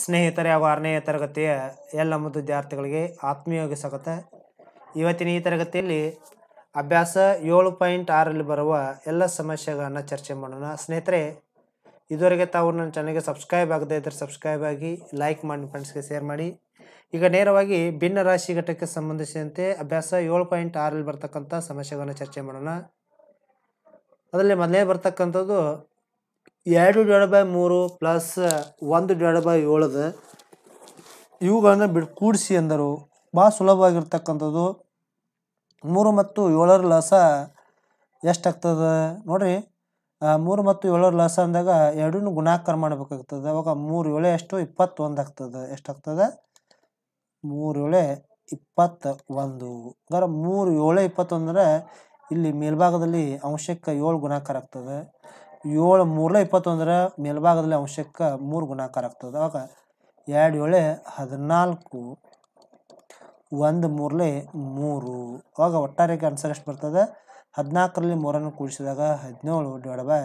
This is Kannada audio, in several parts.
ಸ್ನೇಹಿತರೆ ಹಾಗೂ ಆರನೇ ತರಗತಿಯ ಎಲ್ಲ ಮತ್ತು ವಿದ್ಯಾರ್ಥಿಗಳಿಗೆ ಆತ್ಮೀಯವಾಗಿ ಸ್ವಾಗತ ಇವತ್ತಿನ ಈ ತರಗತಿಯಲ್ಲಿ ಅಭ್ಯಾಸ ಏಳು ಪಾಯಿಂಟ್ ಆರಲ್ಲಿ ಬರುವ ಎಲ್ಲ ಸಮಸ್ಯೆಗಳನ್ನು ಚರ್ಚೆ ಮಾಡೋಣ ಸ್ನೇಹಿತರೆ ಇದುವರೆಗೆ ತಾವು ನನ್ನ ಚಾನಲ್ಗೆ ಸಬ್ಸ್ಕ್ರೈಬ್ ಆಗದೇ ಇದ್ರೆ ಸಬ್ಸ್ಕ್ರೈಬ್ ಆಗಿ ಲೈಕ್ ಮಾಡಿ ಫ್ರೆಂಡ್ಸ್ಗೆ ಶೇರ್ ಮಾಡಿ ಈಗ ನೇರವಾಗಿ ಭಿನ್ನ ರಾಶಿ ಘಟಕಕ್ಕೆ ಸಂಬಂಧಿಸಿದಂತೆ ಅಭ್ಯಾಸ ಏಳು ಪಾಯಿಂಟ್ ಆರಲ್ಲಿ ಬರ್ತಕ್ಕಂಥ ಸಮಸ್ಯೆಗಳನ್ನು ಚರ್ಚೆ ಮಾಡೋಣ ಅದರಲ್ಲಿ ಮೊದಲೇ ಬರ್ತಕ್ಕಂಥದ್ದು ಎರಡು ಡಿವೈಡ್ ಬೈ ಮೂರು ಪ್ಲಸ್ uh, ಒಂದು ಡಿವೈಡ್ ಬೈ ಏಳದು ಇವುಗಳನ್ನು ಬಿಡ್ ಕೂಡಿಸಿ ಎಂದರು ಭಾಳ ಸುಲಭವಾಗಿರ್ತಕ್ಕಂಥದ್ದು ಮೂರು ಮತ್ತು ಏಳರ ಲಸ ಎಷ್ಟಾಗ್ತದೆ ನೋಡಿರಿ ಮೂರು ಮತ್ತು ಏಳರ ಲಸ ಅಂದಾಗ ಎರಡೂ ಗುಣಾಕಾರ ಮಾಡಬೇಕಾಗ್ತದೆ ಅವಾಗ ಮೂರು ಏಳೆ ಎಷ್ಟು ಇಪ್ಪತ್ತೊಂದು ಆಗ್ತದೆ ಎಷ್ಟಾಗ್ತದೆ ಮೂರು ಏಳೆ ಇಪ್ಪತ್ತ ಒಂದು ಅಂದ್ರೆ ಮೂರು ಏಳು ಇಪ್ಪತ್ತೊಂದರೆ ಇಲ್ಲಿ ಮೇಲ್ಭಾಗದಲ್ಲಿ ಅಂಶಕ್ಕೆ ಏಳು ಗುಣಾಕಾರ ಆಗ್ತದೆ ಏಳು ಮೂರಲ ಇಪ್ಪತ್ತೊಂದರ ಮೇಲ್ಭಾಗದಲ್ಲಿ ಅಂಶಕ್ಕೆ ಮೂರು ಗುಣಾಕಾರ ಆಗ್ತದೆ ಅವಾಗ ಎರಡು ಏಳೆ ಹದಿನಾಲ್ಕು ಒಂದು ಮೂರಲೆ ಮೂರು ಅವಾಗ ಒಟ್ಟಾರೆಗೆ ಆನ್ಸರ್ ಎಷ್ಟು ಬರ್ತದೆ ಹದಿನಾಲ್ಕರಲ್ಲಿ ಮೂರನ್ನು ಕೂಡಿಸಿದಾಗ ಹದಿನೇಳು ಡಿವೈಡ್ ಬೈ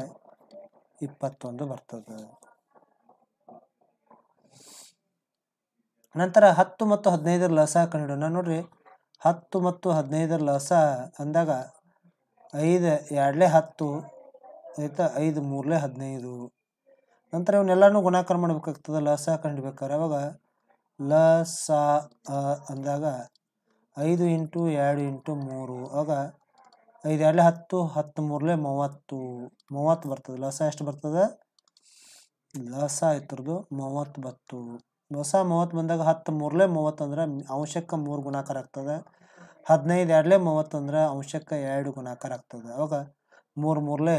ಇಪ್ಪತ್ತೊಂದು ಬರ್ತದೆ ನಂತರ ಹತ್ತು ಮತ್ತು ಹದಿನೈದರ ಲಸ ಕಂಡಿಡೋಣ ನೋಡ್ರಿ ಹತ್ತು ಮತ್ತು ಹದಿನೈದರ ಲಸ ಅಂದಾಗ ಐದು ಎರಡಲೇ ಹತ್ತು ಆಯಿತಾ ಐದು ಮೂರಲೇ ಹದಿನೈದು ನಂತರ ಇವನ್ನೆಲ್ಲನೂ ಗುಣಾಕಾರ ಮಾಡಬೇಕಾಗ್ತದೆ ಲಸ ಸ ಕಂಡುಬೇಕಾರೆ ಅವಾಗ ಲ ಸ ಅ ಅಂದಾಗ ಐದು ಇಂಟು ಎರಡು ಇಂಟು ಮೂರು ಆವಾಗ ಐದು ಎರಡಲೇ ಹತ್ತು ಹತ್ತು ಮೂರಲೇ ಮೂವತ್ತು ಮೂವತ್ತು ಬರ್ತದೆ ಲಸ ಎಷ್ಟು ಬರ್ತದೆ ಲಸ ಇತ್ರದ್ದು ಮೂವತ್ತು ಬತ್ತು ಲಸ ಮೂವತ್ತು ಬಂದಾಗ ಹತ್ತು ಮೂರಲೇ ಮೂವತ್ತು ಅಂದ್ರೆ ಅಂಶಕ್ಕೆ ಮೂರು ಗುಣಾಕಾರ ಆಗ್ತದೆ ಹದಿನೈದು ಎರಡಲೇ ಮೂವತ್ತು ಅಂದ್ರೆ ಅಂಶಕ್ಕೆ ಎರಡು ಗುಣಾಕಾರ ಆಗ್ತದೆ ಅವಾಗ ಮೂರು ಮೂರಲೇ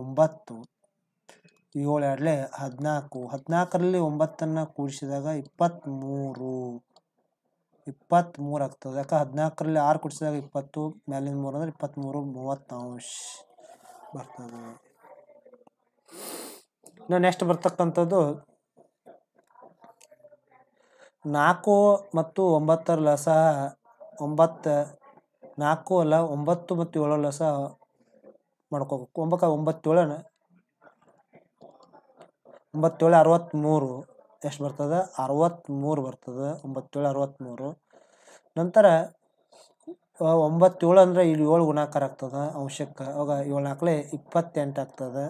ಒಂಬತ್ತು ಏಳು ಎರಡಲೆ ಹದಿನಾಲ್ಕು ಹದಿನಾಲ್ಕರಲ್ಲಿ ಒಂಬತ್ತನ್ನು ಕೂಡಿಸಿದಾಗ ಇಪ್ಪತ್ತ್ಮೂರು ಇಪ್ಪತ್ತ್ಮೂರು ಆಗ್ತದೆ ಯಾಕೆ ಹದಿನಾಲ್ಕರಲ್ಲಿ ಆರು ಕೂಡಿಸಿದಾಗ ಇಪ್ಪತ್ತು ಮೇಲಿನ ಮೂರು ಅಂದರೆ ಇಪ್ಪತ್ತ್ಮೂರು ಮೂವತ್ತಾಂಶ ಬರ್ತದೆ ಇನ್ನು ನೆಕ್ಸ್ಟ್ ಬರ್ತಕ್ಕಂಥದ್ದು ನಾಲ್ಕು ಮತ್ತು ಒಂಬತ್ತರ ಸಹ ಒಂಬತ್ತು ನಾಲ್ಕು ಅಲ್ಲ ಒಂಬತ್ತು ಮತ್ತು ಏಳಲ್ಲ ಸಹ ಮಾಡ್ಕೋಬೇಕು ಒಂಬಕ ಒಂಬತ್ತೇಳನ ಒಂಬತ್ತೇಳು ಅರವತ್ತ್ಮೂರು ಎಷ್ಟು ಬರ್ತದೆ ಅರವತ್ತ್ಮೂರು ಬರ್ತದೆ ಒಂಬತ್ತೇಳು ಅರವತ್ತ್ಮೂರು ನಂತರ ಒಂಬತ್ತೇಳು ಅಂದರೆ ಇಲ್ಲಿ ಏಳು ಗುಣಾಕಾರ ಆಗ್ತದೆ ಅಂಶಕ್ಕೆ ಅವಾಗ ಏಳು ನಾಲ್ಕಲೆ ಇಪ್ಪತ್ತೆಂಟು ಆಗ್ತದೆ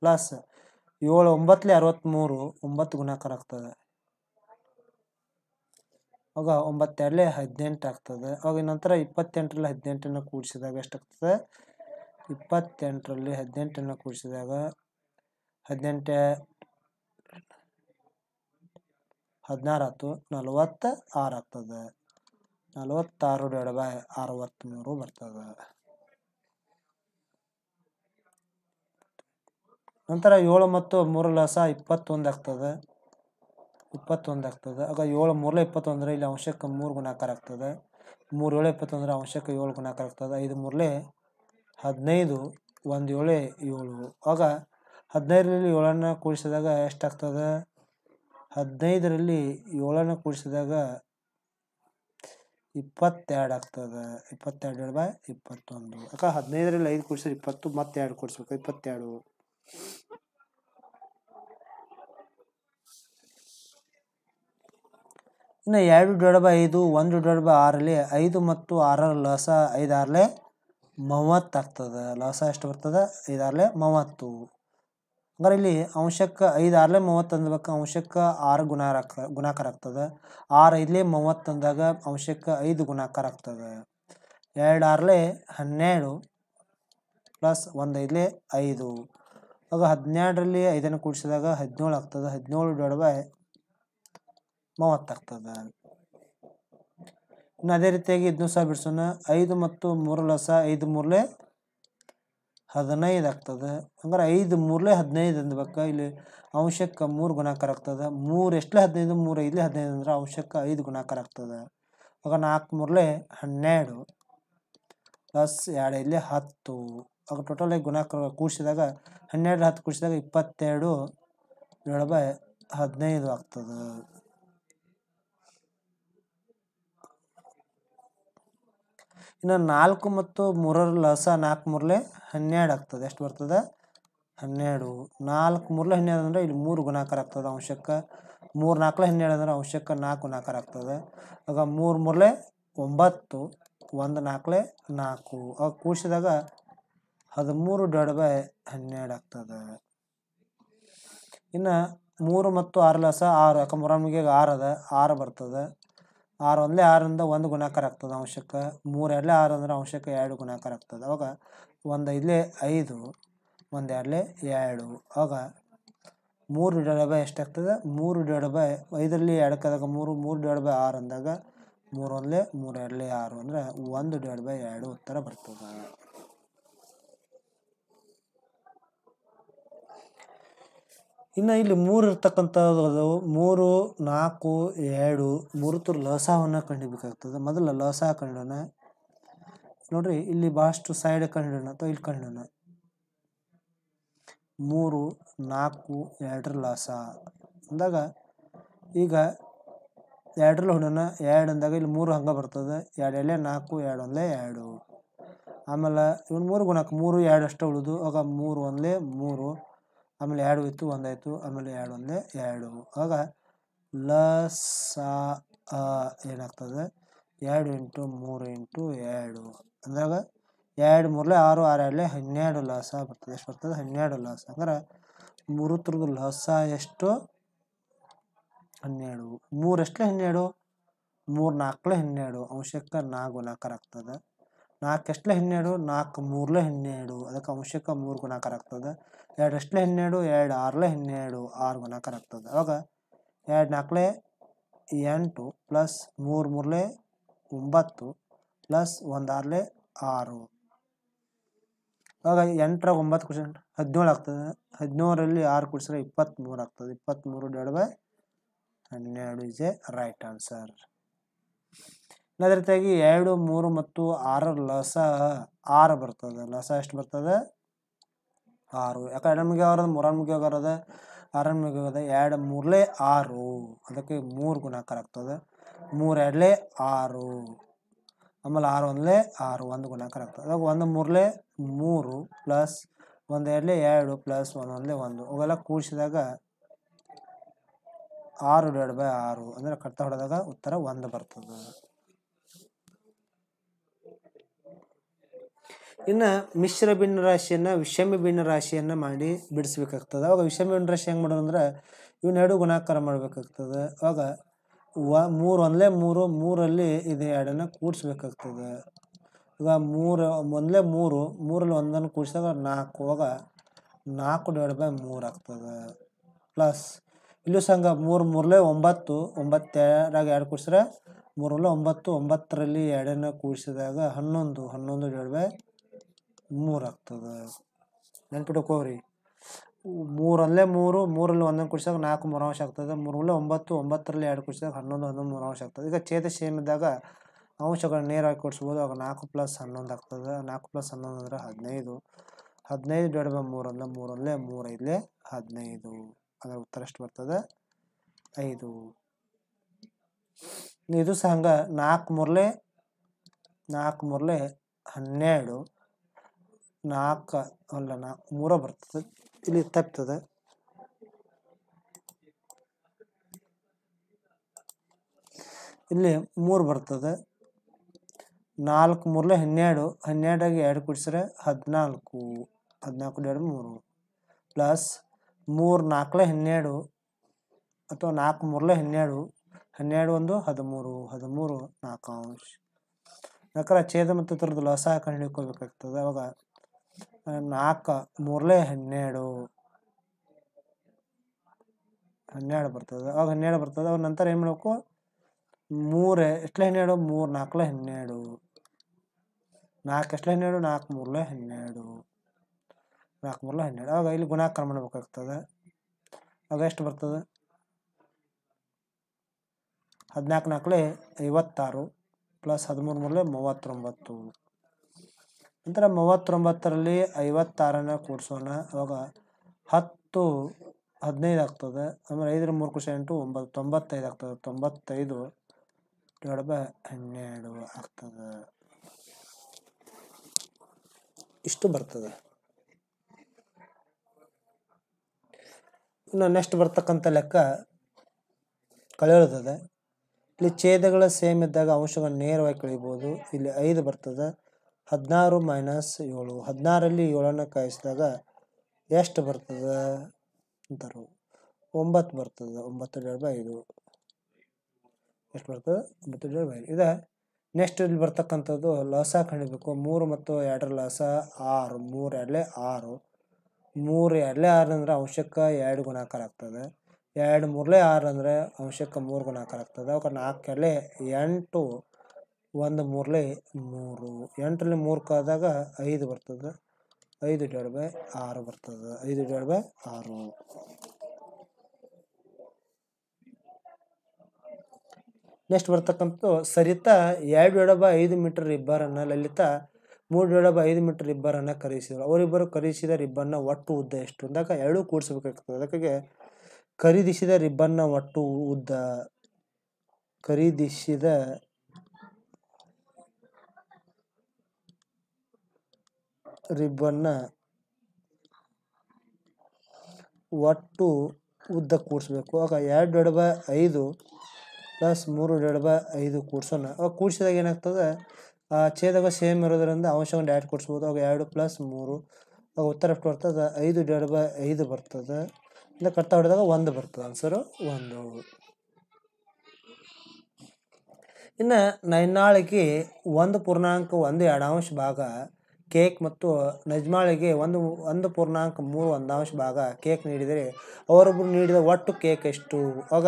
ಪ್ಲಸ್ ಏಳು ಒಂಬತ್ತಲೆ ಅರವತ್ತ್ಮೂರು ಒಂಬತ್ತು ಗುಣಾಕಾರ ಆಗ್ತದೆ ಆಗ ಒಂಬತ್ತೆರಡಲೇ ಹದಿನೆಂಟು ಆಗ್ತದೆ ಅವಾಗ ನಂತರ ಇಪ್ಪತ್ತೆಂಟರಲ್ಲಿ ಹದಿನೆಂಟನ್ನು ಕೂಡಿಸಿದಾಗ ಎಷ್ಟಾಗ್ತದೆ ಇಪ್ಪತ್ತೆಂಟರಲ್ಲಿ ಹದಿನೆಂಟನ್ನು ಕೂಡಿಸಿದಾಗ ಹದಿನೆಂಟ ಹದಿನಾರು ಆಯ್ತು ನಲ್ವತ್ತ ಆರು ಆಗ್ತದೆ ನಲ್ವತ್ತಾರು ಎರಡು ಬೈ ಅರವತ್ತ್ಮೂರು ಬರ್ತದೆ ನಂತರ ಏಳು ಮತ್ತು ಮೂರು ಲಸ ಇಪ್ಪತ್ತೊಂದು ಆಗ್ತದೆ ಇಪ್ಪತ್ತೊಂದು ಆಗ್ತದೆ ಆಗ ಏಳು ಮೂರಲೇ ಇಪ್ಪತ್ತೊಂದರೆ ಇಲ್ಲಿ ಅಂಶಕ್ಕೆ ಮೂರು ಗುಣಾಕಾರ ಆಗ್ತದೆ ಮೂರು ಏಳು ಇಪ್ಪತ್ತೊಂದರೆ ಅಂಶಕ್ಕೆ ಏಳು ಗುಣಾಕಾರ ಆಗ್ತದೆ ಐದು ಮೂರಲೇ ಹದಿನೈದು ಒಂದು ಏಳು ಏಳು ಆಗ ಹದಿನೈದರಲ್ಲಿ ಏಳನ್ನು ಕೂಡಿಸಿದಾಗ ಎಷ್ಟಾಗ್ತದೆ ಹದಿನೈದರಲ್ಲಿ ಏಳನ್ನು ಕೂಡಿಸಿದಾಗ ಇಪ್ಪತ್ತೆರಡು ಆಗ್ತದೆ ಇಪ್ಪತ್ತೆರಡು ಬಾಯ್ ಇಪ್ಪತ್ತೊಂದು ಯಾಕೆ ಹದಿನೈದರಲ್ಲಿ ಐದು ಕೂಡಿಸಿದ್ರೆ ಇಪ್ಪತ್ತು ಮತ್ತೆರಡು ಕೂಡಿಸ್ಬೇಕು ಇಪ್ಪತ್ತೆರಡು ಇನ್ನು ಎರಡು ಡೊಡ್ಬ ಐದು ಒಂದು ಡೊಡ್ಬ ಆರಲ್ಲಿ ಐದು ಮತ್ತು ಆರರ ಲಸ ಐದು ಮೂವತ್ತು ಆಗ್ತದೆ ಲಾಸ ಎಷ್ಟು ಬರ್ತದೆ ಐದಾರ್ಲೆ ಮೂವತ್ತು ಹಂಗಾರೆ ಇಲ್ಲಿ ಅಂಶಕ್ಕೆ ಐದು ಮೂವತ್ತು ಅಂದ್ಬೇಕು ಅಂಶಕ್ಕೆ ಆರು ಗುಣಾರ ಗುಣಾಕಾರ ಆಗ್ತದೆ ಆರು ಐದ್ಲೆ ಮೂವತ್ತು ಅಂದಾಗ ಅಂಶಕ್ಕೆ ಐದು ಗುಣಾಕಾರ ಆಗ್ತದೆ ಎರಡು ಆರ್ಲೆ ಹನ್ನೆರಡು ಪ್ಲಸ್ ಒಂದು ಐದ್ಲೆ ಐದು ಆಗ ಹದಿನೇಳರಲ್ಲಿ ಐದನ್ನು ಕೂಡಿಸಿದಾಗ ಹದಿನೇಳು ಆಗ್ತದೆ ಹದಿನೇಳು ಡಿವೈಡ್ ಬೈ ಮೂವತ್ತಾಗ್ತದೆ ಇನ್ನು ಅದೇ ರೀತಿಯಾಗಿ ಇದನ್ನೂ ಸಹ ಬಿಡಿಸೋಣ ಐದು ಮತ್ತು ಮೂರು ಲಸ ಐದು ಮೂರಲೆ ಹದಿನೈದು ಆಗ್ತದೆ ಹಂಗಾರೆ ಐದು ಮೂರಲೆ ಹದಿನೈದು ಅಂದ್ಬೇಕು ಇಲ್ಲಿ ಅಂಶಕ್ಕೆ ಮೂರು ಗುಣಾಕಾರ ಆಗ್ತದೆ ಮೂರು ಎಷ್ಟಲೆ ಹದಿನೈದು ಮೂರು ಇಲ್ಲಿ ಹದಿನೈದು ಅಂದ್ರೆ ಅಂಶಕ್ಕೆ ಐದು ಗುಣಾಕಾರ ಆಗ್ತದೆ ಆಗ ನಾಲ್ಕು ಮೂರಲೆ ಹನ್ನೆರಡು ಪ್ಲಸ್ ಎರಡು ಇಲ್ಲಿ ಹತ್ತು ಆಗ ಟೋಟಲಾಗಿ ಗುಣಾಕಾರ ಕೂಡಿಸಿದಾಗ ಹನ್ನೆರಡು ಹತ್ತು ಕೂಡಿಸಿದಾಗ ಇಪ್ಪತ್ತೆರಡು ಏಳು ಬೈ ಹದಿನೈದು ಆಗ್ತದೆ ಇನ್ನು ನಾಲ್ಕು ಮತ್ತು ಮೂರರ ಲಸ ನಾಲ್ಕು ಮೂರಲೆ ಹನ್ನೆರಡು ಆಗ್ತದೆ ಎಷ್ಟು ಬರ್ತದೆ ಹನ್ನೆರಡು ನಾಲ್ಕು ಮೂರಲೆ ಹನ್ನೆರಡು ಅಂದರೆ ಇಲ್ಲಿ ಮೂರು ಗುಣಾಕಾರ ಆಗ್ತದೆ ಅಂಶಕ್ಕೆ ಮೂರು ನಾಲ್ಕಲೆ ಹನ್ನೆರಡು ಅಂದರೆ ಅಂಶಕ್ಕೆ ನಾಲ್ಕು ಗುಣಾಕಾರ ಆಗ್ತದೆ ಆಗ ಮೂರು ಮೂರಲೆ ಒಂಬತ್ತು ಒಂದು ನಾಲ್ಕಲೆ ನಾಲ್ಕು ಆಗ ಕೂಸಿದಾಗ ಹದಿಮೂರು ಡಿವೈಡ್ ಬೈ ಹನ್ನೆರಡು ಆಗ್ತದೆ ಇನ್ನು ಮೂರು ಮತ್ತು ಆರು ಲಸ ಆರು ಯಾಕೆ ಮೂರಮ್ಮಿಗೆ ಆರು ಅದ ಆರು ಬರ್ತದೆ ಆರು ಒಂದೇ ಆರಿಂದ ಒಂದು ಗುಣಾಕಾರ ಆಗ್ತದೆ ಅಂಶಕ್ಕೆ ಮೂರು ಆರು ಅಂದ್ರೆ ಅಂಶಕ್ಕೆ ಎರಡು ಗುಣಾಕಾರ ಆಗ್ತದೆ ಅವಾಗ ಒಂದು ಇಲ್ಲಿ ಐದು ಒಂದು ಎರಡಲೆ ಎರಡು ಆವಾಗ ಮೂರು ಡಿವೈಡ್ ಬೈ ಎಷ್ಟಾಗ್ತದೆ ಮೂರು ಡಿವೈಡ್ ಬೈ ಐದರಲ್ಲಿ ಎರಡು ಕದಾಗ ಮೂರು ಮೂರು ಡಿವೈಡ್ ಬೈ ಆರು ಅಂದಾಗ ಮೂರು ಒಂದಲೇ ಮೂರು ಎರಡಲೇ ಆರು ಅಂದರೆ ಒಂದು ಡಿವೈಡ್ ಬೈ ಎರಡು ಉತ್ತರ ಬರ್ತದೆ ಇನ್ನು ಇಲ್ಲಿ ಮೂರು ಇರ್ತಕ್ಕಂಥದ್ದು ಮೂರು ನಾಲ್ಕು ಎರಡು ಮೂರು ಮೂರುತ್ತರ ಲಸಾವನ್ನು ಕಂಡಿಬೇಕಾಗ್ತದೆ ಮೊದಲು ಲಸ ಕಂಡಿಡೋಣ ನೋಡ್ರಿ ಇಲ್ಲಿ ಭಾಳಷ್ಟು ಸೈಡ್ ಕಂಡಿಡೋಣ ಅಥವಾ ಇಲ್ಲಿ ಕಂಡೋಣ ಮೂರು ನಾಲ್ಕು ಎರಡರ ಲಸ ಅಂದಾಗ ಈಗ ಎರಡರಲ್ಲಿ ಹೊಡೋಣ ಎರಡು ಅಂದಾಗ ಇಲ್ಲಿ ಮೂರು ಹಂಗೆ ಬರ್ತದೆ ಎರಡು ಎಲೆ ನಾಲ್ಕು ಎರಡು ಒಂದೇ ಎರಡು ಆಮೇಲೆ ಇವ್ನು ಮೂರು ಗುಣಕ್ಕೆ ಮೂರು ಎರಡು ಅಷ್ಟೇ ಉಳಿದು ಆಗ ಮೂರು ಒಂದೇ ಮೂರು ಆಮೇಲೆ ಎರಡು ಇತ್ತು ಒಂದಾಯ್ತು ಆಮೇಲೆ ಎರಡು ಒಂದೇ ಎರಡು ಆಗ ಲ ಸ ಏನಾಗ್ತದೆ ಎರಡು ಇಂಟು ಮೂರು ಇಂಟು ಎರಡು ಅಂದ್ರಾಗ ಎರಡು ಮೂರಲೆ ಆರು ಆರು ಎರಡಲೆ ಹನ್ನೆರಡು ಲಸ ಬರ್ತದೆ ಎಷ್ಟು ಬರ್ತದೆ ಹನ್ನೆರಡು ಲಸ ಅಂದ್ರೆ ಮೂರು ಲಸ ಎಷ್ಟು ಹನ್ನೆರಡು ಮೂರು ಹನ್ನೆರಡು ಮೂರು ನಾಲ್ಕಲೆ ಹನ್ನೆರಡು ಅಂಶಕ್ಕೆ ನಾಲ್ಕು ಲಾಕಾರ ಆಗ್ತದೆ ನಾಲ್ಕೆಷ್ಟಲೆ ಹನ್ನೆರಡು ನಾಲ್ಕು ಮೂರ್ಲೆ ಹನ್ನೆರಡು ಅದಕ್ಕೆ ಅಂಶಕ್ಕೆ ಮೂರು ಗುಣಾಕಾರ ಆಗ್ತದೆ ಎರಡು ಎಷ್ಟಲೆ ಹನ್ನೆರಡು ಎರಡು ಆರಲೆ ಹನ್ನೆರಡು ಆರು ಗುಣಾಕಾರ ಆಗ್ತದೆ ಅವಾಗ ಎರಡು ನಾಲ್ಕಲೆ ಎಂಟು ಪ್ಲಸ್ ಮೂರು ಮೂರಲೆ ಒಂಬತ್ತು ಪ್ಲಸ್ ಒಂದು ಆರ್ಲೆ ಆರು ಅವಾಗ ಎಂಟರಾಗ ಒಂಬತ್ತು ಕ್ವಶನ್ ಹದಿನೇಳು ಆಗ್ತದೆ ಹದಿನೇಳರಲ್ಲಿ ಆರು ಕುಡಿಸಿದ್ರೆ ಇಪ್ಪತ್ತ್ಮೂರು ಆಗ್ತದೆ ಇಪ್ಪತ್ತ್ಮೂರು ಡೆಡ್ ಬೈ ಹನ್ನೆರಡು ಇಸ್ ಎ ರೈಟ್ ಆನ್ಸರ್ ಅದೇ ರೀತಿಯಾಗಿ ಎರಡು ಮೂರು ಮತ್ತು ಆರು ಲಸ ಆರು ಬರ್ತದೆ ಲಸ ಎಷ್ಟು ಬರ್ತದೆ ಆರು ಯಾಕಂದ್ರೆ ಮೂರ ಮುಗಿ ಮೂರನೇ ಮುಗಿಯೋಗರದ ಮುಗಿ ಮುಗಿಯೋಗದ ಎರಡು ಮೂರಲೇ ಆರು ಅದಕ್ಕೆ ಮೂರು ಗುಣಾಕಾರ ಆಗ್ತದೆ ಮೂರು ಎರಡಲೇ ಆರು ಆಮೇಲೆ ಆರು ಒಂದಲೇ ಆರು ಒಂದು ಗುಣಾಕಾರ ಆಗ್ತದೆ ಅದಾಗ ಒಂದು ಮೂರಲೇ ಮೂರು ಪ್ಲಸ್ ಒಂದು ಎರಡಲೇ ಎರಡು ಪ್ಲಸ್ ಒಂದೊಂದಲೇ ಒಂದು ಅವೆಲ್ಲ ಕೂಡಿಸಿದಾಗ ಆರು ಡಿವೈಡ್ ಬೈ ಆರು ಅಂದರೆ ಕಟ್ತಾ ಹೊಡೆದಾಗ ಉತ್ತರ ಒಂದು ಬರ್ತದೆ ಇನ್ನು ಮಿಶ್ರ ಭಿನ್ನ ರಾಶಿಯನ್ನು ವಿಷಮ ಭಿನ್ನ ರಾಶಿಯನ್ನು ಮಾಡಿ ಬಿಡಿಸ್ಬೇಕಾಗ್ತದೆ ಅವಾಗ ವಿಷಮ ಭಿನ್ನ ರಾಶಿ ಹೆಂಗೆ ಮಾಡೋದಂದ್ರೆ ಇವನ್ನೆರಡು ಗುಣಾಕಾರ ಮಾಡಬೇಕಾಗ್ತದೆ ಅವಾಗ ವ ಮೂರು ಒಂದಲೇ ಮೂರು ಮೂರಲ್ಲಿ ಇದು ಎರಡನ್ನು ಕೂಡಿಸ್ಬೇಕಾಗ್ತದೆ ಈಗ ಮೂರು ಒಂದಲೇ ಮೂರು ಮೂರಲ್ಲಿ ಒಂದನ್ನು ಕೂಡಿಸಿದಾಗ ನಾಲ್ಕು ಅವಾಗ ನಾಲ್ಕು ಡಿವೈಡ್ ಬೈ ಮೂರು ಆಗ್ತದೆ ಪ್ಲಸ್ ಇಲ್ಲೂ ಸಂಗ ಮೂರು ಮೂರಲೇ ಒಂಬತ್ತು ಒಂಬತ್ತೆರಡಾಗ ಎರಡು ಕೂಡಿಸಿದ್ರೆ ಮೂರಲ್ಲ ಒಂಬತ್ತು ಒಂಬತ್ತರಲ್ಲಿ ಎರಡನ್ನು ಕೂಡಿಸಿದಾಗ ಹನ್ನೊಂದು ಹನ್ನೊಂದು ಡಿವೈಡ್ ಬೈ ಮೂರು ಆಗ್ತದೆ ನೆನ್ಪಿಟ್ಟು ಹೋಗ್ರಿ ಮೂರಲ್ಲೇ ಮೂರು ಮೂರಲ್ಲಿ ಒಂದೊಂದು ಕುಡಿಸಿದಾಗ ನಾಲ್ಕು ಮೂರು ಅಂಶ ಆಗ್ತದೆ ಮೂರಲ್ಲೇ ಒಂಬತ್ತು ಒಂಬತ್ತರಲ್ಲಿ ಎರಡು ಕುಡಿಸಿದಾಗ ಹನ್ನೊಂದು ಹನ್ನೊಂದು ಮೂರು ಅಂಶ ಆಗ್ತದೆ ಈಗ ಚೇತ ಏನಿದ್ದಾಗ ಅಂಶಗಳನ್ನ ನೇರಾಗಿ ಕೊಡಿಸ್ಬೋದು ಆಗ ನಾಲ್ಕು ಪ್ಲಸ್ ಹನ್ನೊಂದು ಆಗ್ತದೆ ನಾಲ್ಕು ಪ್ಲಸ್ ಹನ್ನೊಂದು ಅಂದರೆ ಹದಿನೈದು ಹದಿನೈದು ಡಿವೈಡ್ ಬೈ ಮೂರಲ್ಲ ಮೂರಲ್ಲೇ ಮೂರೈದಲೇ ಹದಿನೈದು ಅದರ ಉತ್ತರ ಎಷ್ಟು ಬರ್ತದೆ ಐದು ಇದು ಸಹ ಹಂಗೆ ನಾಲ್ಕು ಮೂರಲೇ ನಾಲ್ಕು ಮೂರಲೇ ಹನ್ನೆರಡು ನಾಲ್ಕ ಅಲ್ಲ ನಾ ಮೂರ ಬರ್ತದೆ ಇಲ್ಲಿ ತಪ್ತದೆ ಇಲ್ಲಿ ಮೂರು ಬರ್ತದೆ ನಾಲ್ಕು ಮೂರ್ಲೆ ಹನ್ನೆರಡು ಹನ್ನೆರಡಾಗಿ ಎರಡು ಕುಡಿಸ್ರೆ ಹದಿನಾಲ್ಕು ಹದಿನಾಲ್ಕು ಎರಡು ಮೂರು ಪ್ಲಸ್ ಮೂರು ನಾಲ್ಕಲೆ ಹನ್ನೆರಡು ಅಥವಾ ನಾಲ್ಕು ಮೂರ್ಲೆ ಹನ್ನೆರಡು ಹನ್ನೆರಡು ಒಂದು ಹದಿಮೂರು ಹದಿಮೂರು ನಾಲ್ಕು ಅಂಶ ಯಾಕಂದ್ರೆ ಛೇದ ಮತ್ತು ಥರದ ಲಸ ಕಂಡು ಅವಾಗ ನಾಲ್ಕು ಮೂರಲೇ ಹನ್ನೆರಡು ಹನ್ನೆರಡು ಬರ್ತದೆ ಅವಾಗ ಹನ್ನೆರಡು ಬರ್ತದೆ ಅವಾಗ ನಂತರ ಏನು ಮಾಡಬೇಕು ಮೂರೇ ಎಷ್ಟ್ಲೆ ಹನ್ನೆರಡು ಮೂರು ನಾಲ್ಕಲೆ ಹನ್ನೆರಡು ನಾಲ್ಕು ಎಷ್ಟಲೆ ಹನ್ನೆರಡು ನಾಲ್ಕು ಮೂರಲೆ ಹನ್ನೆರಡು ನಾಲ್ಕು ಮೂರಲೆ ಹನ್ನೆರಡು ಅವಾಗ ಇಲ್ಲಿ ಗುಣಾಕಾರ ಮಾಡಬೇಕಾಗ್ತದೆ ಆಗ ಎಷ್ಟು ಬರ್ತದೆ ಹದಿನಾಲ್ಕು ನಾಲ್ಕಲೆ ಐವತ್ತಾರು ಪ್ಲಸ್ ಹದಿಮೂರು ಮೂರಲೆ ಮೂವತ್ತೊಂಬತ್ತು ನಂತರ ಮೂವತ್ತೊಂಬತ್ತರಲ್ಲಿ ಐವತ್ತಾರನ್ನು ಕೂಡಿಸೋಣ ಅವಾಗ ಹತ್ತು ಹದಿನೈದು ಆಗ್ತದೆ ಆಮೇಲೆ ಐದರ ಮೂರು ಕೂಡಿಸಿ ಎಂಟು ಒಂಬತ್ತು ತೊಂಬತ್ತೈದು ಆಗ್ತದೆ ತೊಂಬತ್ತೈದು ಡಿವೈಡ್ ಬೈ ಹನ್ನೆರಡು ಆಗ್ತದೆ ಇಷ್ಟು ಬರ್ತದೆ ಇನ್ನು ನೆಕ್ಸ್ಟ್ ಬರ್ತಕ್ಕಂಥ ಲೆಕ್ಕ ಕಳೆಯುತ್ತದೆ ಇಲ್ಲಿ ಛೇದಗಳ ಸೇಮ್ ಇದ್ದಾಗ ಅಂಶಗಳನ್ನು ನೇರವಾಗಿ ಕಳಿಬೋದು ಇಲ್ಲಿ ಐದು ಬರ್ತದೆ ಹದಿನಾರು ಮೈನಸ್ ಏಳು ಹದಿನಾರಲ್ಲಿ ಏಳನ್ನು ಕಾಯಿಸಿದಾಗ ಎಷ್ಟು ಬರ್ತದೆ ಅಂತಾರು ಒಂಬತ್ತು ಬರ್ತದೆ ಒಂಬತ್ತು ಡೇಡ್ ಬೈ ಐದು ಎಷ್ಟು ಬರ್ತದೆ ಒಂಬತ್ತು ಡೇಡ್ ಬೈ ಐದು ಇದು ನೆಕ್ಸ್ಟ್ ಇಲ್ಲಿ ಬರ್ತಕ್ಕಂಥದ್ದು ಲಾಸ ಕಂಡಿಬೇಕು ಮೂರು ಮತ್ತು ಎರಡರ ಲಾಸ ಆರು ಮೂರು ಎರಡಲೇ ಆರು ಮೂರು ಎರಡಲೇ ಆರು ಅಂದರೆ ಅಂಶಕ್ಕೆ ಎರಡು ಗುಣಾಕಾರ ಆಗ್ತದೆ ಎರಡು ಮೂರಲೇ ಆರು ಅಂದರೆ ಅಂಶಕ್ಕೆ ಮೂರು ಗುಣಾಕಾರ ಆಗ್ತದೆ ಅವಾಗ ನಾಲ್ಕು ಎಲೆ ಎಂಟು ಒಂದು ಮೂರಲ್ಲಿ ಮೂರು ಎಂಟರಲ್ಲಿ ಮೂರು ಕಾದಾಗ ಐದು ಬರ್ತದೆ ಐದು ಡೇಡ್ ಬೈ ಆರು ಬರ್ತದೆ ಐದು ಡೇಡ್ ಬೈ ಆರು ನೆಕ್ಸ್ಟ್ ಬರ್ತಕ್ಕಂಥ ಸರಿತಾ ಎರಡು ಡಿವೈಡ್ ಬೈ ಐದು ಮೀಟರ್ ರಿಬ್ಬರನ್ನು ಲಲಿತಾ ಮೂರು ಡಿವೈಡ್ ಬೈ ಐದು ಮೀಟರ್ ಇಬ್ಬರನ್ನು ಕರೆಯಿಸಿದರು ಅವರಿಬ್ಬರು ಖರೀದಿಸಿದ ರಿಬ್ಬನ್ನ ಒಟ್ಟು ಉದ್ದ ಎಷ್ಟು ಅಂದಾಗ ಎರಡು ಕೂಡಿಸ್ಬೇಕಾಗ್ತದೆ ಅದಕ್ಕೆ ಖರೀದಿಸಿದ ರಿಬ್ಬನ್ನ ಒಟ್ಟು ಉದ್ದ ಖರೀದಿಸಿದ ರಿಬ್ಬನ್ನ ಒಟ್ಟು ಉದ್ದ ಕೂಡಿಸ್ಬೇಕು ಆಗ ಎರಡು ಡೆಡ್ ಬೈ ಐದು ಪ್ಲಸ್ ಮೂರು ಡೆಡ್ ಬೈ ಐದು ಕೂಡ್ಸೋಣ ಅವಾಗ ಕೂಡ್ಸಿದಾಗ ಏನಾಗ್ತದೆ ಆ ಛೇದಾಗ ಸೇಮ್ ಇರೋದ್ರಿಂದ ಅಂಶವನ್ನು ಎರಡು ಕೂಡಿಸ್ಬೋದು ಆಗ ಎರಡು ಪ್ಲಸ್ ಮೂರು ಆಗ ಉತ್ತರ ಎಷ್ಟು ಬರ್ತದೆ ಐದು ಎರಡು ಬೈ ಐದು ಬರ್ತದೆ ಇಲ್ಲ ಕಟ್ತಾ ಹೊಡೆದಾಗ ಒಂದು ಬರ್ತದೆ ಆನ್ಸರು ಒಂದು ಇನ್ನು ನೈನಾಳಿಗೆ ಒಂದು ಪೂರ್ಣಾಂಕ ಒಂದು ಎರಡಾಂಶ ಭಾಗ ಕೇಕ್ ಮತ್ತು ನಜ್ಮಾಳಿಗೆ ಒಂದು ಒಂದು ಪೂರ್ಣಾಂಕ ಮೂರು ಒಂದಾಂಶ ಭಾಗ ಕೇಕ್ ನೀಡಿದರೆ ಅವರೊಬ್ಬರು ನೀಡಿದ ಒಟ್ಟು ಕೇಕ್ ಎಷ್ಟು ಆಗ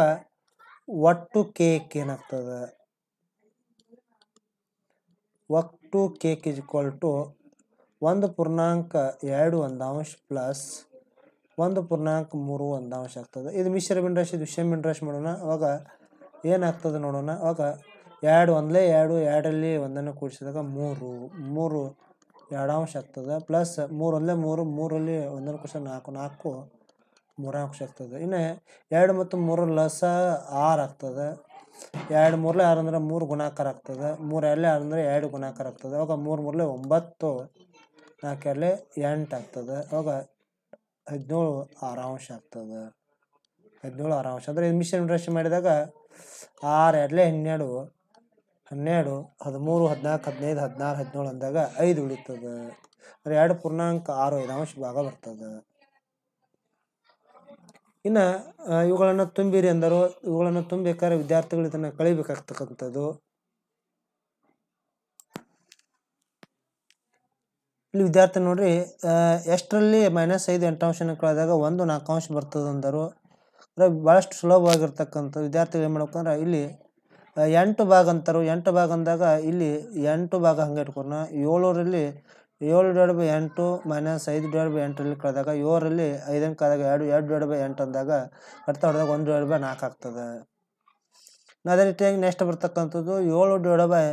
ಒಟ್ಟು ಕೇಕ್ ಏನಾಗ್ತದೆ ಒಟ್ಟು ಕೇಕ್ ಇಸ್ ಈಕ್ವಲ್ ಟು ಒಂದು ಪೂರ್ಣಾಂಕ ಎರಡು ಒಂದಾಂಶ ಪ್ಲಸ್ ಒಂದು ಪೂರ್ಣಾಂಕ ಮೂರು ಒಂದಾಂಶ ಆಗ್ತದೆ ಇದು ಮಿಶ್ರ ಬಿಂಡ್ರಾಶ್ ಇದು ವಿಷಮ ಬಿಂಡ್ರಾಶ್ ಮಾಡೋಣ ಅವಾಗ ಏನಾಗ್ತದೆ ನೋಡೋಣ ಅವಾಗ ಎರಡು ಒಂದಲೇ ಎರಡು ಎರಡಲ್ಲಿ ಒಂದನ್ನು ಕೂಡಿಸಿದಾಗ ಮೂರು ಮೂರು ಎರಡು ಅಂಶ ಆಗ್ತದೆ ಪ್ಲಸ್ ಮೂರಲ್ಲೇ ಮೂರು ಮೂರಲ್ಲಿ ಒಂದೊಂದು ಕ್ವಶನ್ ನಾಲ್ಕು ನಾಲ್ಕು ಮೂರನೇ ಅಂಶ ಆಗ್ತದೆ ಇನ್ನು ಎರಡು ಮತ್ತು ಮೂರು ಲಸ ಆರು ಆಗ್ತದೆ ಎರಡು ಮೂರಲೆ ಆರು ಅಂದರೆ ಮೂರು ಗುಣಾಕಾರ ಆಗ್ತದೆ ಮೂರು ಎರಡಲೆ ಆರು ಅಂದರೆ ಎರಡು ಗುಣಾಕಾರ ಆಗ್ತದೆ ಅವಾಗ ಮೂರು ಮೂರಲೆ ಒಂಬತ್ತು ನಾಲ್ಕು ಎರಡಲೆ ಎಂಟು ಆಗ್ತದೆ ಅವಾಗ ಹದಿನೇಳು ಆರು ಅಂಶ ಆಗ್ತದೆ ಹದಿನೇಳು ಆರು ಅಂಶ ಅಂದರೆ ಮಿಷನ್ ಇಂಟ್ರೆಸ್ಟ್ ಮಾಡಿದಾಗ ಆರು ಎರಡಲೆ ಹನ್ನೆರಡು ಹನ್ನೆರಡು ಹದಿಮೂರು ಹದಿನಾಲ್ಕು ಹದಿನೈದು ಹದಿನಾರು ಹದಿನೇಳು ಅಂದಾಗ ಐದು ಉಳಿತದೆ ಅಂದರೆ ಎರಡು ಪೂರ್ಣಾಂಕ ಆರು ಐದು ಅಂಶ ಭಾಗ ಬರ್ತದೆ ಇನ್ನು ಇವುಗಳನ್ನು ತುಂಬಿರಿ ಅಂದರು ಇವುಗಳನ್ನು ತುಂಬಬೇಕಾದ್ರೆ ವಿದ್ಯಾರ್ಥಿಗಳು ಇದನ್ನು ಕಳಿಬೇಕಾಗ್ತಕ್ಕಂಥದ್ದು ಇಲ್ಲಿ ವಿದ್ಯಾರ್ಥಿ ನೋಡ್ರಿ ಎಷ್ಟರಲ್ಲಿ ಮೈನಸ್ ಐದು ಎಂಟು ಎಂಟಾಂಶನ ಕಳೆದಾಗ ಒಂದು ನಾಲ್ಕಾಂಶ ಬರ್ತದೆ ಅಂದರು ಅಂದರೆ ಭಾಳಷ್ಟು ಸುಲಭವಾಗಿರ್ತಕ್ಕಂಥ ವಿದ್ಯಾರ್ಥಿಗಳು ಏನು ಮಾಡ್ಬೇಕಂದ್ರೆ ಇಲ್ಲಿ ಎಂಟು ಭಾಗ ಅಂತಾರೆ ಎಂಟು ಭಾಗ ಅಂದಾಗ ಇಲ್ಲಿ ಎಂಟು ಭಾಗ ಹಂಗೆ ಇಟ್ಕೊಣ ಏಳೂರಲ್ಲಿ ಏಳು ಡಿವೈಡ್ ಬೈ ಎಂಟು ಮೈನಸ್ ಐದು ಡಿವೈಡ್ ಬೈ ಎಂಟರಲ್ಲಿ ಕಳೆದಾಗ ಏಳರಲ್ಲಿ ಐದನ್ನು ಕಳೆದಾಗ ಎರಡು ಎರಡು ಡಿವೈಡ್ ಬೈ ಎಂಟು ಅಂದಾಗ ಕಟ್ತಾ ಹೊಡೆದಾಗ ಒಂದು ಡಿವೈಡ್ ಬೈ ನಾಲ್ಕು ಆಗ್ತದೆ ಅದೇ ರೀತಿಯಾಗಿ ನೆಕ್ಸ್ಟ್ ಬರ್ತಕ್ಕಂಥದ್ದು ಏಳು ಡಿವೈಡ್ ಬೈ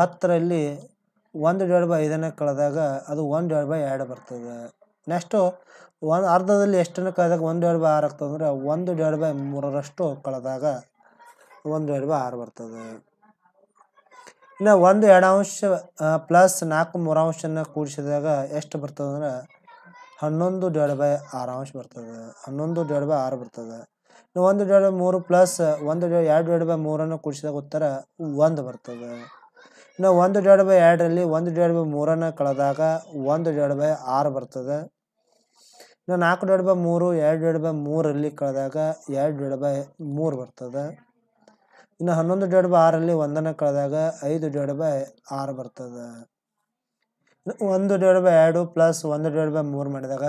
ಹತ್ತರಲ್ಲಿ ಒಂದು ಡಿವೈಡ್ ಬೈ ಐದನೇ ಕಳೆದಾಗ ಅದು ಒಂದು ಡಿವೈಡ್ ಬೈ ಎರಡು ಬರ್ತದೆ ನೆಕ್ಸ್ಟು ಒಂದು ಅರ್ಧದಲ್ಲಿ ಎಷ್ಟನ್ನು ಕಳೆದಾಗ ಒಂದು ಡಿವೈಡ್ ಬೈ ಆರು ಆಗ್ತದೆ ಅಂದರೆ ಒಂದು ಡಿವೈಡ್ ಬೈ ಮೂರರಷ್ಟು ಕಳೆದಾಗ ಒಂದು ಎರಡು ಬೈ ಆರು ಬರ್ತದೆ ಇನ್ನು ಒಂದು ಎರಡು ಅಂಶ ಪ್ಲಸ್ ನಾಲ್ಕು ಮೂರು ಅಂಶನ ಕೂಡಿಸಿದಾಗ ಎಷ್ಟು ಬರ್ತದೆ ಅಂದ್ರೆ ಹನ್ನೊಂದು ಡೆಡ್ ಬೈ ಆರು ಅಂಶ ಬರ್ತದೆ ಹನ್ನೊಂದು ಡೆಡ್ ಬೈ ಆರು ಬರ್ತದೆ ಒಂದು ಬೈ ಮೂರು ಪ್ಲಸ್ ಒಂದು ಎರಡು ಡೆಡ್ ಬೈ ಮೂರನ್ನು ಕೂಡಿಸಿದಾಗ ಉತ್ತರ ಒಂದು ಬರ್ತದೆ ಇನ್ನು ಒಂದು ಡೆಡ್ ಬೈ ಎರಡರಲ್ಲಿ ಒಂದು ಡೆಡ್ ಬೈ ಮೂರನ್ನು ಕಳೆದಾಗ ಒಂದು ಡೆಡ್ ಬೈ ಆರು ಬರ್ತದೆ ಇನ್ನು ನಾಲ್ಕು ಡೆಡ್ ಬೈ ಮೂರು ಎರಡು ಡೆಡ್ ಬೈ ಮೂರಲ್ಲಿ ಕಳೆದಾಗ ಎರಡು ಡೆಡ್ ಬೈ ಮೂರು ಬರ್ತದೆ ಇನ್ನು ಹನ್ನೊಂದು ಡಿವೈಡ್ ಬೈ ಆರಲ್ಲಿ ಒಂದನ್ನು ಕಳೆದಾಗ ಐದು ಡಿವೈಡ್ ಬೈ ಆರು ಬರ್ತದೆ ಒಂದು ಡಿವೈಡ್ ಬೈ ಎರಡು ಪ್ಲಸ್ ಒಂದು ಡಿವೈಡ್ ಬೈ ಮೂರು ಮಾಡಿದಾಗ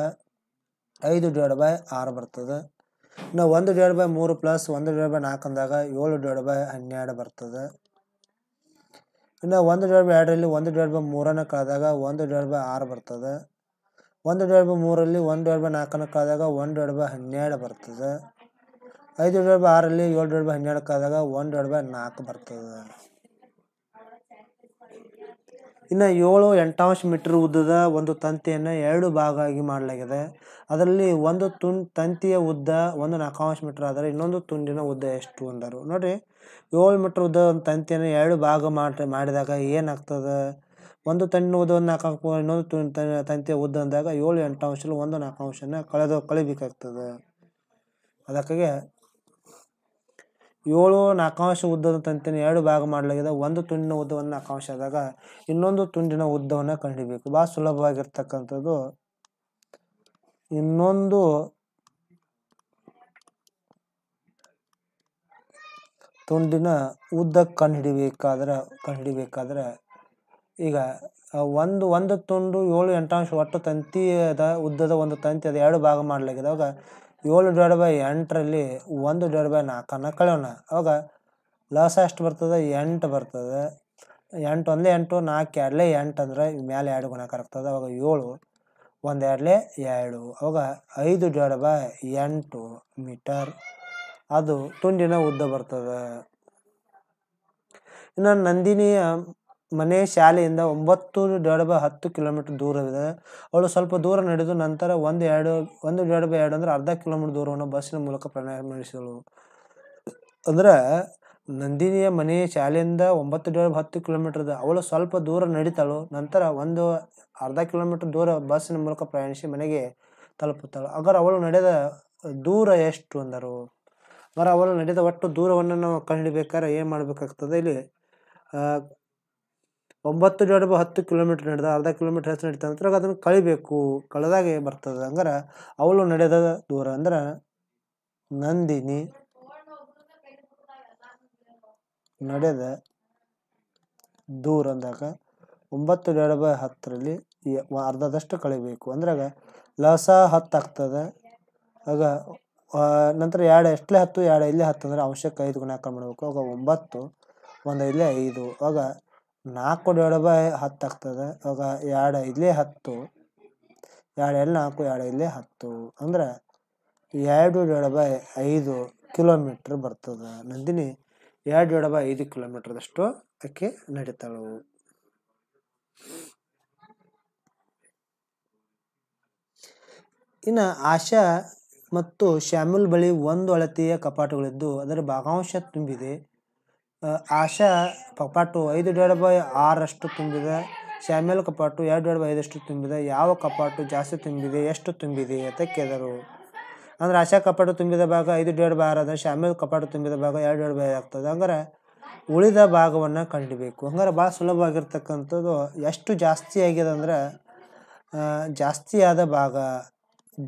ಐದು ಡಿವೈಡ್ ಬೈ ಆರು ಬರ್ತದೆ ಇನ್ನು ಒಂದು ಡಿವೈಡ್ ಬೈ ಮೂರು ಪ್ಲಸ್ ಒಂದು ಡಿವೈಡ್ ಬೈ ನಾಲ್ಕು ಅಂದಾಗ ಏಳು ಡಿವೈಡ್ ಬೈ ಹನ್ನೆರಡು ಬರ್ತದೆ ಇನ್ನು ಒಂದು ಡಿವೈಡ್ ಬೈ ಎರಡರಲ್ಲಿ ಒಂದು ಡಿವೈಡ್ ಬೈ ಮೂರನ್ನು ಕಳೆದಾಗ ಒಂದು ಡಿವೈಡ್ ಬೈ ಆರು ಬರ್ತದೆ ಒಂದು ಡಿವೈಡ್ ಬೈ ಮೂರಲ್ಲಿ ಒಂದು ಡಿವೈಡ್ ಬೈ ನಾಲ್ಕನ್ನು ಕಳೆದಾಗ ಒಂದು ಡಿವೈಡ್ ಬೈ ಹನ್ನೆರಡು ಬರ್ತದೆ ಐದು ಎರಡು ಬೈ ಆರಲ್ಲಿ ಏಳು ಎರಡು ಬೈ ಹನ್ನೆರಡಕ್ಕೆ ಆದಾಗ ಒಂದು ಡಿವೈಡ್ ಬೈ ನಾಲ್ಕು ಬರ್ತದೆ ಇನ್ನು ಏಳು ಎಂಟಾಂಶ ಮೀಟ್ರ್ ಉದ್ದದ ಒಂದು ತಂತಿಯನ್ನು ಎರಡು ಭಾಗ ಆಗಿ ಮಾಡಲಾಗಿದೆ ಅದರಲ್ಲಿ ಒಂದು ತುನ್ ತಂತಿಯ ಉದ್ದ ಒಂದು ನಾಲ್ಕಾಂಶ ಮೀಟ್ರ್ ಆದರೆ ಇನ್ನೊಂದು ತುಂಡಿನ ಉದ್ದ ಎಷ್ಟು ಅಂದರು ನೋಡಿರಿ ಏಳು ಮೀಟ್ರ್ ಉದ್ದ ಒಂದು ತಂತಿಯನ್ನು ಎರಡು ಭಾಗ ಮಾಡಿ ಮಾಡಿದಾಗ ಏನಾಗ್ತದೆ ಒಂದು ತಂಡಿನ ಉದ್ದ ಒಂದು ನಾಲ್ಕು ಇನ್ನೊಂದು ತುಂಡು ತಂತಿಯ ಉದ್ದ ಅಂದಾಗ ಏಳು ಎಂಟಾಂಶಲ್ಲಿ ಒಂದು ನಾಲ್ಕಾಂಶನ ಕಳೆದು ಕಳಿಬೇಕಾಗ್ತದೆ ಅದಕ್ಕಾಗಿ ಏಳು ನಾಲ್ಕಾಂಶ ಉದ್ದದ ತಂತಿನ ಎರಡು ಭಾಗ ಮಾಡಲಾಗಿದೆ ಒಂದು ತುಂಡಿನ ಉದ್ದವನ್ನು ನಾಲ್ಕಾಂಶ ಆದಾಗ ಇನ್ನೊಂದು ತುಂಡಿನ ಉದ್ದವನ್ನು ಕಂಡುಹಿಡಬೇಕು ಭಾಳ ಸುಲಭವಾಗಿರ್ತಕ್ಕಂಥದ್ದು ಇನ್ನೊಂದು ತುಂಡಿನ ಉದ್ದ ಕಂಡುಹಿಡಿಬೇಕಾದ್ರೆ ಕಂಡುಹಿಡಿಬೇಕಾದ್ರೆ ಈಗ ಒಂದು ಒಂದು ತುಂಡು ಏಳು ಎಂಟಾಂಶ ಒಟ್ಟು ತಂತಿಯದ ಉದ್ದದ ಒಂದು ತಂತಿ ಅದು ಎರಡು ಭಾಗ ಮಾಡಲಾಗಿದಾಗ ಏಳು ಡಿವೈಡ್ ಬೈ ಎಂಟರಲ್ಲಿ ಒಂದು ಡಿವೈಡ್ ಬೈ ನಾಲ್ಕನ್ನು ಕಳೆಯೋಣ ಅವಾಗ ಲಾಸ್ ಎಷ್ಟು ಬರ್ತದೆ ಎಂಟು ಬರ್ತದೆ ಎಂಟು ಒಂದೇ ಎಂಟು ನಾಲ್ಕು ಎರಡಲೇ ಎಂಟು ಅಂದರೆ ಮೇಲೆ ಎರಡು ಗುಣ ಆಗ್ತದೆ ಅವಾಗ ಏಳು ಒಂದು ಎರಡಲೇ ಎರಡು ಅವಾಗ ಐದು ಡಿವೈಡ್ ಬೈ ಎಂಟು ಮೀಟರ್ ಅದು ತುಂಡಿನ ಉದ್ದ ಬರ್ತದೆ ಇನ್ನು ನಂದಿನಿಯ ಮನೆ ಶಾಲೆಯಿಂದ ಒಂಬತ್ತು ಡಿವೈಡ್ ಬೈ ಹತ್ತು ಕಿಲೋಮೀಟ್ರ್ ದೂರವಿದೆ ಅವಳು ಸ್ವಲ್ಪ ದೂರ ನಡೆದು ನಂತರ ಒಂದು ಎರಡು ಒಂದು ಡಿವೈಡ್ ಬೈ ಎರಡು ಅಂದರೆ ಅರ್ಧ ಕಿಲೋಮೀಟ್ರ್ ದೂರವನ್ನು ಬಸ್ಸಿನ ಮೂಲಕ ಪ್ರಯಾಣ ನಡೆಸಿದಳು ಅಂದರೆ ನಂದಿನಿಯ ಮನೆ ಶಾಲೆಯಿಂದ ಒಂಬತ್ತು ಡಿವೈಡ್ ಬೈ ಹತ್ತು ಕಿಲೋಮೀಟ್ರ್ ಇದೆ ಅವಳು ಸ್ವಲ್ಪ ದೂರ ನಡೀತಾಳು ನಂತರ ಒಂದು ಅರ್ಧ ಕಿಲೋಮೀಟ್ರ್ ದೂರ ಬಸ್ಸಿನ ಮೂಲಕ ಪ್ರಯಾಣಿಸಿ ಮನೆಗೆ ತಲುಪುತ್ತಾಳು ಅಗರ್ ಅವಳು ನಡೆದ ದೂರ ಎಷ್ಟು ಅಂದರು ಅಗರ್ ಅವಳು ನಡೆದ ಒಟ್ಟು ದೂರವನ್ನು ನಾವು ಕಂಡುಹಿಡಿಬೇಕಾದ್ರೆ ಏನು ಮಾಡಬೇಕಾಗ್ತದೆ ಇಲ್ಲಿ ಒಂಬತ್ತು ಬೈ ಹತ್ತು ಕಿಲೋಮೀಟ್ರ್ ನಡೆದ ಅರ್ಧ ಕಿಲೋಮೀಟ್ರ್ ಹೆಚ್ಚು ನಡೀತಾ ಅಂದ್ರೆ ಅದನ್ನು ಕಳಿಬೇಕು ಕಳೆದಾಗೆ ಬರ್ತದೆ ಅಂದ್ರೆ ಅವಳು ನಡೆದ ದೂರ ಅಂದ್ರೆ ನಂದಿನಿ ನಡೆದ ದೂರ ಅಂದಾಗ ಒಂಬತ್ತು ಎರಡು ಬೈ ಹತ್ತರಲ್ಲಿ ಅರ್ಧದಷ್ಟು ಕಳಿಬೇಕು ಅಂದ್ರಾಗ ಲಸ ಹತ್ತಾಗ್ತದೆ ಆಗ ನಂತರ ಎರಡು ಎಷ್ಟಲೇ ಹತ್ತು ಎರಡು ಇಲ್ಲೇ ಹತ್ತು ಅಂದ್ರೆ ಅವಶ್ಯಕ ಐದು ಗುಣಾಕಾರ ಮಾಡಬೇಕು ಆಗ ಒಂಬತ್ತು ಒಂದು ಇಲ್ಲೇ ಐದು ಆಗ ನಾಲ್ಕು ಡಿವೈಡ್ ಬೈ ಹತ್ತು ಆಗ್ತದೆ ಇವಾಗ ಎರಡು ಇಲ್ಲಿ ಹತ್ತು ಎರಡು ಎಲ್ಲಿ ನಾಲ್ಕು ಎರಡು ಇಲ್ಲಿ ಹತ್ತು ಅಂದರೆ ಎರಡು ಡಿವೈಡ್ ಬೈ ಐದು ಕಿಲೋಮೀಟ್ರ್ ಬರ್ತದೆ ನಂದಿನಿ ಎರಡು ಡಿವೈಡ್ ಬೈ ಐದು ಕಿಲೋಮೀಟ್ರದಷ್ಟು ಆಕೆ ನಡೀತಾಳು ಇನ್ನು ಆಶಾ ಮತ್ತು ಶ್ಯಾಮುಲ್ ಬಳಿ ಒಂದು ಅಳತೆಯ ಕಪಾಟುಗಳಿದ್ದು ಅದರ ಭಾಗಾಂಶ ತುಂಬಿದೆ ಆಶಾ ಕಪಾಟು ಐದು ಡೇಡ್ ಬೈ ಆರಷ್ಟು ತುಂಬಿದೆ ಶ್ಯಾಮ್ಯಲ್ ಕಪಾಟು ಎರಡು ಡೇಡ್ ಬೈ ಐದಷ್ಟು ತುಂಬಿದೆ ಯಾವ ಕಪಾಟು ಜಾಸ್ತಿ ತುಂಬಿದೆ ಎಷ್ಟು ತುಂಬಿದೆ ಅಂತ ಕೇಳಿದರು ಅಂದ್ರೆ ಆಶಾ ಕಪಾಟು ತುಂಬಿದ ಭಾಗ ಐದು ಡೇಡ್ ಬೈ ಆರು ಅಂದರೆ ಕಪಾಟು ತುಂಬಿದ ಭಾಗ ಎರಡು ಡೇಡ್ ಬೈ ಆಗ್ತದೆ ಅಂದರೆ ಉಳಿದ ಭಾಗವನ್ನು ಕಂಡಿಬೇಕು ಹಂಗಾರೆ ಭಾಳ ಸುಲಭವಾಗಿರ್ತಕ್ಕಂಥದ್ದು ಎಷ್ಟು ಜಾಸ್ತಿ ಆಗಿದೆ ಅಂದರೆ ಜಾಸ್ತಿ ಆದ ಭಾಗ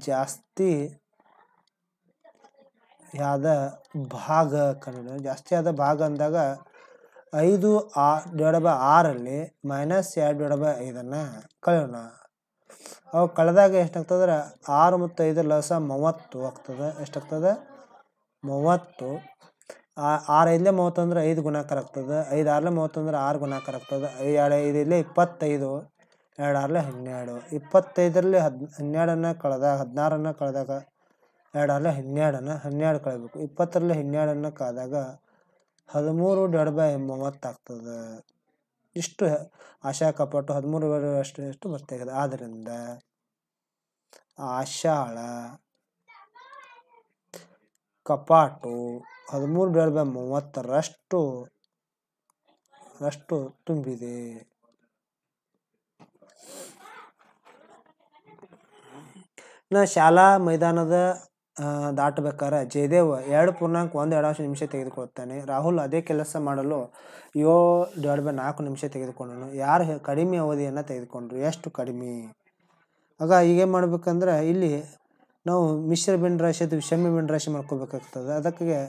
ಜಾಸ್ತಿ ಯಾದ ಭಾಗ ಕಂಡು ಜಾಸ್ತಿ ಆದ ಭಾಗ ಅಂದಾಗ ಐದು ಆ ಡಿವೈಡ್ ಆರಲ್ಲಿ ಮೈನಸ್ ಎರಡು ಡಿವೈಡ್ ಬೈ ಐದನ್ನು ಕಳೆಯೋಣ ಅವು ಕಳೆದಾಗ ಎಷ್ಟಾಗ್ತದ್ರೆ ಆರು ಮತ್ತು ಐದು ಲಸ ಮೂವತ್ತು ಆಗ್ತದೆ ಎಷ್ಟಾಗ್ತದೆ ಮೂವತ್ತು ಆರು ಐದಲೇ ಮೂವತ್ತಂದ್ರೆ ಐದು ಗುಣಾಕಾರ ಆಗ್ತದೆ ಐದು ಆರಲೇ ಮೂವತ್ತು ಆರು ಗುಣಾಕಾರ ಆಗ್ತದೆ ಐದು ಇಲ್ಲೇ ಇಪ್ಪತ್ತೈದು ಎರಡು ಆರಲೇ ಹನ್ನೆರಡು ಇಪ್ಪತ್ತೈದರಲ್ಲಿ ಹದ್ ಹನ್ನೆರಡನ್ನು ಕಳೆದಾಗ ಹದಿನಾರನ್ನು ಕಳೆದಾಗ ಎರಡಲ್ಲ ಹನ್ನೆರಡನ್ನು ಹನ್ನೆರಡು ಕಳಬೇಕು ಇಪ್ಪತ್ತರಲ್ಲಿ ಹನ್ನೆರಡನ್ನು ಕಾದಾಗ ಹದಿಮೂರು ಡೆಡ್ ಬೈ ಮೂವತ್ತಾಗ್ತದೆ ಇಷ್ಟು ಆಶಾ ಕಪಾಟು ಹದಿಮೂರು ಅಷ್ಟು ಎಷ್ಟು ಬರ್ತಾಯಿದೆ ಆದ್ದರಿಂದ ಆಷಾಳ ಕಪಾಟು ಹದಿಮೂರು ಡೆಡ್ ಬೈ ಮೂವತ್ತರಷ್ಟು ಅಷ್ಟು ತುಂಬಿದೆ ನಾ ಶಾಲಾ ಮೈದಾನದ ದಾಟಬೇಕಾದ್ರೆ ಜಯದೇವ್ ಎರಡು ಪೂರ್ಣಾಂಕ ಒಂದು ಎರಡು ಅಂಶ ನಿಮಿಷ ತೆಗೆದುಕೊಳ್ತಾನೆ ರಾಹುಲ್ ಅದೇ ಕೆಲಸ ಮಾಡಲು ಏಳು ಡಿವೈಡ್ ಬೈ ನಾಲ್ಕು ನಿಮಿಷ ತೆಗೆದುಕೊಂಡನು ಯಾರು ಕಡಿಮೆ ಅವಧಿಯನ್ನು ತೆಗೆದುಕೊಂಡ್ರು ಎಷ್ಟು ಕಡಿಮೆ ಆಗ ಈಗೇನು ಮಾಡಬೇಕಂದ್ರೆ ಇಲ್ಲಿ ನಾವು ಮಿಶ್ರ ಬಿನ್ ರಾಶಿ ಅಥವಾ ವಿಷಮ ಬಿನ್ ರಾಶಿ ಮಾಡ್ಕೋಬೇಕಾಗ್ತದೆ ಅದಕ್ಕೆ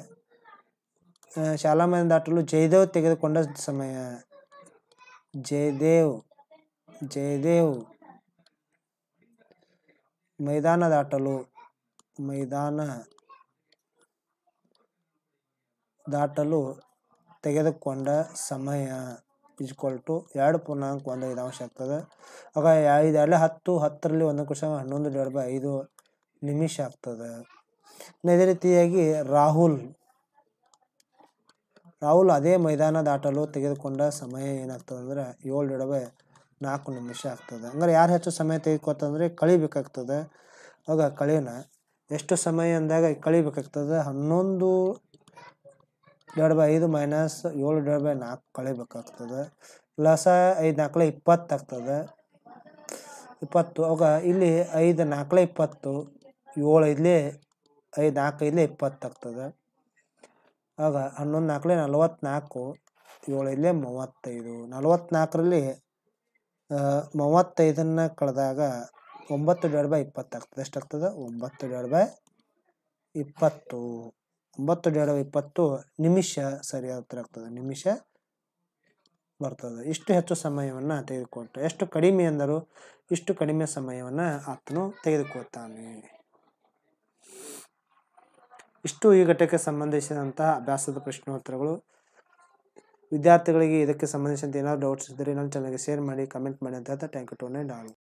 ಶಾಲಾಮಯನ ದಾಟಲು ಜಯದೇವ್ ತೆಗೆದುಕೊಂಡ ಸಮಯ ಜಯದೇವ್ ಜಯದೇವ್ ಮೈದಾನ ದಾಟಲು ಮೈದಾನ ದಾಟಲು ತೆಗೆದುಕೊಂಡ ಸಮಯ ಈಜ್ವಲ್ ಟು ಎರಡು ಪೂರ್ಣಾಂಕ ಒಂದು ಅಂಶ ಆಗ್ತದೆ ಆಗ ಇದೆಲ್ಲ ಹತ್ತು ಹತ್ತರಲ್ಲಿ ಒಂದು ಕುಶ ಹನ್ನೊಂದು ಎರಡು ಬೈ ಐದು ನಿಮಿಷ ಆಗ್ತದೆ ಅದೇ ರೀತಿಯಾಗಿ ರಾಹುಲ್ ರಾಹುಲ್ ಅದೇ ಮೈದಾನ ದಾಟಲು ತೆಗೆದುಕೊಂಡ ಸಮಯ ಏನಾಗ್ತದೆ ಅಂದರೆ ಏಳು ಎರಡು ಬೈ ನಾಲ್ಕು ನಿಮಿಷ ಆಗ್ತದೆ ಅಂದರೆ ಯಾರು ಹೆಚ್ಚು ಸಮಯ ತೆಗೆದುಕೊತಂದರೆ ಕಳಿಬೇಕಾಗ್ತದೆ ಆಗ ಕಳೀನ ಎಷ್ಟು ಸಮಯ ಅಂದಾಗ ಕಳಿಬೇಕಾಗ್ತದೆ ಹನ್ನೊಂದು ಎರಡು ಬೈ ಐದು ಮೈನಸ್ ಏಳು ಡಿವೈಡ್ ಬೈ ನಾಲ್ಕು ಕಳಿಬೇಕಾಗ್ತದೆ ಲಸ ಐದು ನಾಲ್ಕಲೆ ಇಪ್ಪತ್ತಾಗ್ತದೆ ಇಪ್ಪತ್ತು ಅವಾಗ ಇಲ್ಲಿ ಐದು ನಾಲ್ಕಲೆ ಇಪ್ಪತ್ತು ಏಳು ಇಲ್ಲಿ ಐದು ನಾಲ್ಕು ಐದಲೇ ಇಪ್ಪತ್ತಾಗ್ತದೆ ಆಗ ಹನ್ನೊಂದು ನಾಲ್ಕಲೆ ನಲವತ್ತ್ನಾಲ್ಕು ಏಳು ಐದಲೇ ಮೂವತ್ತೈದು ನಲವತ್ತ್ನಾಲ್ಕರಲ್ಲಿ ಮೂವತ್ತೈದನ್ನು ಕಳೆದಾಗ ಒಂಬತ್ತು ಡಿವೈಡ್ ಬೈ ಇಪ್ಪತ್ತಾಗ್ತದೆ ಎಷ್ಟಾಗ್ತದೆ ಒಂಬತ್ತು ಡಿವೈಡ್ ಬೈ ಇಪ್ಪತ್ತು ಒಂಬತ್ತು ಡಿವೈಡ್ ಬೈ ಇಪ್ಪತ್ತು ನಿಮಿಷ ಸರಿಯಾದ ಉತ್ತರ ಆಗ್ತದೆ ನಿಮಿಷ ಬರ್ತದೆ ಇಷ್ಟು ಹೆಚ್ಚು ಸಮಯವನ್ನು ತೆಗೆದುಕೊಟ್ಟು ಎಷ್ಟು ಕಡಿಮೆ ಎಂದರು ಇಷ್ಟು ಕಡಿಮೆ ಸಮಯವನ್ನು ಆತನು ತೆಗೆದುಕೊಳ್ತಾನೆ ಇಷ್ಟು ಈ ಘಟಕಕ್ಕೆ ಸಂಬಂಧಿಸಿದಂತಹ ಅಭ್ಯಾಸದ ಪ್ರಶ್ನೋತ್ತರಗಳು ವಿದ್ಯಾರ್ಥಿಗಳಿಗೆ ಇದಕ್ಕೆ ಸಂಬಂಧಿಸಿದಂತೆ ಏನಾದರೂ ಡೌಟ್ಸ್ ಇದ್ದರೆ ನನ್ನ ಚೆನ್ನಾಗಿ ಶೇರ್ ಮಾಡಿ ಕಮೆಂಟ್ ಮಾಡಿ ಅಂತ ಹೇಳ್ತಾ ಟ್ಯಾಂಕ್ ಯು ಟು